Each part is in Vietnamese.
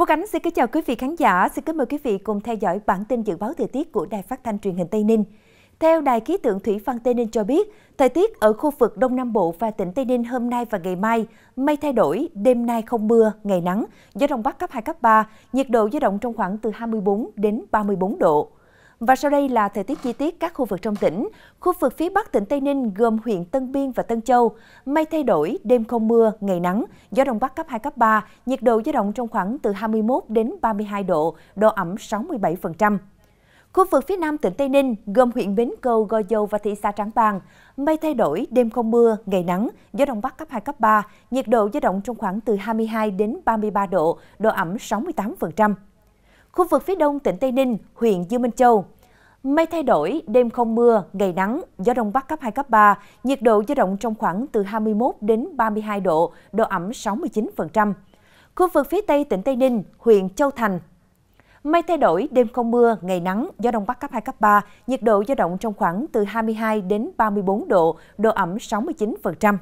Phú Khánh xin kính chào quý vị khán giả. Xin kính mời quý vị cùng theo dõi bản tin dự báo thời tiết của Đài Phát thanh Truyền hình Tây Ninh. Theo Đài khí tượng Thủy văn Tây Ninh cho biết, thời tiết ở khu vực Đông Nam Bộ và tỉnh Tây Ninh hôm nay và ngày mai, mây thay đổi, đêm nay không mưa, ngày nắng, gió Đông Bắc cấp 2, cấp 3, nhiệt độ dao động trong khoảng từ 24 đến 34 độ. Và sau đây là thời tiết chi tiết các khu vực trong tỉnh. Khu vực phía Bắc tỉnh Tây Ninh gồm huyện Tân Biên và Tân Châu. Mây thay đổi, đêm không mưa, ngày nắng, gió Đông Bắc cấp 2, cấp 3, nhiệt độ dao động trong khoảng từ 21 đến 32 độ, độ ẩm 67%. Khu vực phía Nam tỉnh Tây Ninh gồm huyện Bến Cầu, Gò Dầu và thị xã Trảng Bàng. Mây thay đổi, đêm không mưa, ngày nắng, gió Đông Bắc cấp 2, cấp 3, nhiệt độ dao động trong khoảng từ 22 đến 33 độ, độ ẩm 68% khu vực phía đông tỉnh Tây Ninh, huyện Dương Minh Châu. Mây thay đổi, đêm không mưa, ngày nắng, gió đông bắc cấp 2, cấp 3, nhiệt độ dao động trong khoảng từ 21 đến 32 độ, độ ẩm 69%. Khu vực phía tây tỉnh Tây Ninh, huyện Châu Thành. Mây thay đổi, đêm không mưa, ngày nắng, gió đông bắc cấp 2, cấp 3, nhiệt độ dao động trong khoảng từ 22 đến 34 độ, độ ẩm 69%.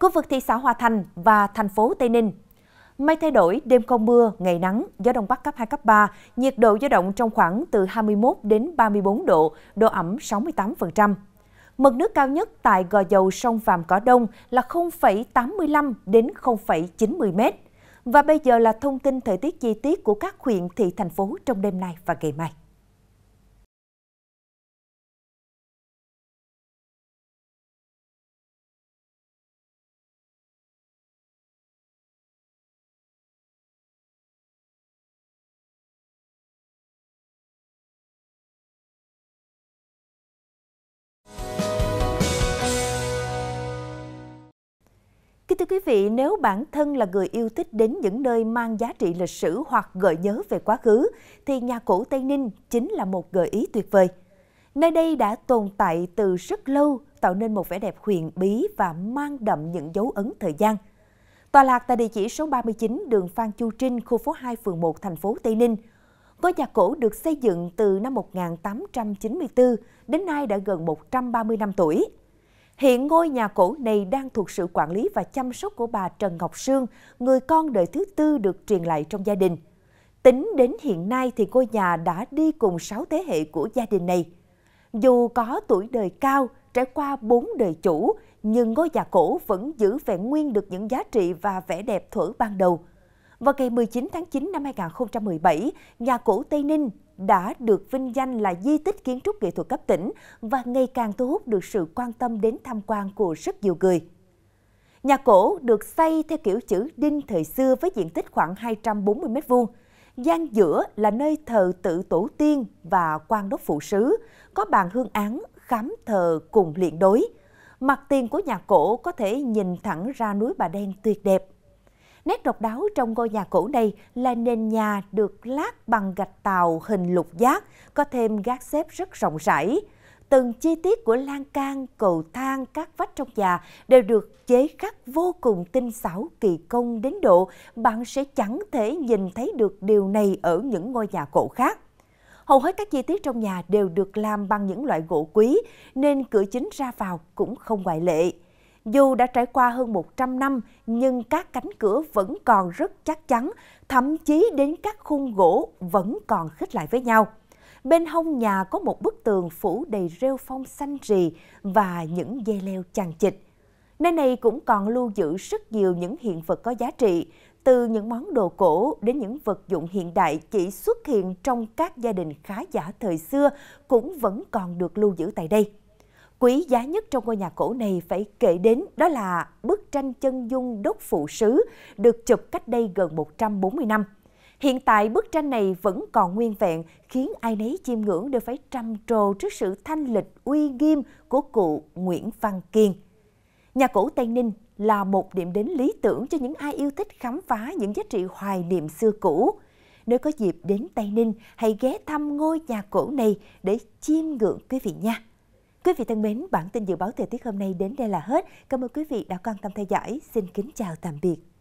Khu vực thị xã Hòa Thành và thành phố Tây Ninh, Mây thay đổi, đêm không mưa, ngày nắng, gió đông bắc cấp 2, cấp 3, nhiệt độ dao động trong khoảng từ 21 đến 34 độ, độ ẩm 68%. Mực nước cao nhất tại gò dầu sông Vàm Cỏ Đông là 0,85 đến 0,90 m. Và bây giờ là thông tin thời tiết chi tiết của các huyện thị thành phố trong đêm nay và ngày mai. thưa quý vị, nếu bản thân là người yêu thích đến những nơi mang giá trị lịch sử hoặc gợi nhớ về quá khứ, thì nhà cổ Tây Ninh chính là một gợi ý tuyệt vời. Nơi đây đã tồn tại từ rất lâu, tạo nên một vẻ đẹp huyền bí và mang đậm những dấu ấn thời gian. Tòa lạc tại địa chỉ số 39 đường Phan Chu Trinh, khu phố 2, phường 1, thành phố Tây Ninh. Ngôi nhà cổ được xây dựng từ năm 1894, đến nay đã gần 130 năm tuổi. Hiện ngôi nhà cổ này đang thuộc sự quản lý và chăm sóc của bà Trần Ngọc Sương, người con đời thứ tư được truyền lại trong gia đình. Tính đến hiện nay thì ngôi nhà đã đi cùng 6 thế hệ của gia đình này. Dù có tuổi đời cao, trải qua 4 đời chủ, nhưng ngôi nhà cổ vẫn giữ vẹn nguyên được những giá trị và vẻ đẹp thuở ban đầu. Vào ngày 19 tháng 9 năm 2017, nhà cổ Tây Ninh đã được vinh danh là di tích kiến trúc nghệ thuật cấp tỉnh và ngày càng thu hút được sự quan tâm đến tham quan của rất nhiều người. Nhà cổ được xây theo kiểu chữ đinh thời xưa với diện tích khoảng 240 m2. Gian giữa là nơi thờ tự tổ tiên và quan đốc phụ sứ, có bàn hương án, khám thờ cùng luyện đối. Mặt tiền của nhà cổ có thể nhìn thẳng ra núi Bà Đen tuyệt đẹp. Nét độc đáo trong ngôi nhà cổ này là nền nhà được lát bằng gạch tàu hình lục giác, có thêm gác xếp rất rộng rãi. Từng chi tiết của lan can, cầu thang, các vách trong nhà đều được chế khắc vô cùng tinh xảo kỳ công đến độ bạn sẽ chẳng thể nhìn thấy được điều này ở những ngôi nhà cổ khác. Hầu hết các chi tiết trong nhà đều được làm bằng những loại gỗ quý, nên cửa chính ra vào cũng không ngoại lệ. Dù đã trải qua hơn 100 năm, nhưng các cánh cửa vẫn còn rất chắc chắn, thậm chí đến các khung gỗ vẫn còn khít lại với nhau. Bên hông nhà có một bức tường phủ đầy rêu phong xanh rì và những dây leo chằng chịt. Nơi này cũng còn lưu giữ rất nhiều những hiện vật có giá trị, từ những món đồ cổ đến những vật dụng hiện đại chỉ xuất hiện trong các gia đình khá giả thời xưa cũng vẫn còn được lưu giữ tại đây. Quý giá nhất trong ngôi nhà cổ này phải kể đến đó là bức tranh chân dung đốt phụ sứ được chụp cách đây gần 140 năm. Hiện tại bức tranh này vẫn còn nguyên vẹn, khiến ai nấy chiêm ngưỡng đều phải trầm trồ trước sự thanh lịch uy nghiêm của cụ Nguyễn Văn Kiên. Nhà cổ Tây Ninh là một điểm đến lý tưởng cho những ai yêu thích khám phá những giá trị hoài niệm xưa cũ. Nếu có dịp đến Tây Ninh, hãy ghé thăm ngôi nhà cổ này để chiêm ngưỡng quý vị nha. Quý vị thân mến, bản tin dự báo thời tiết hôm nay đến đây là hết. Cảm ơn quý vị đã quan tâm theo dõi. Xin kính chào tạm biệt.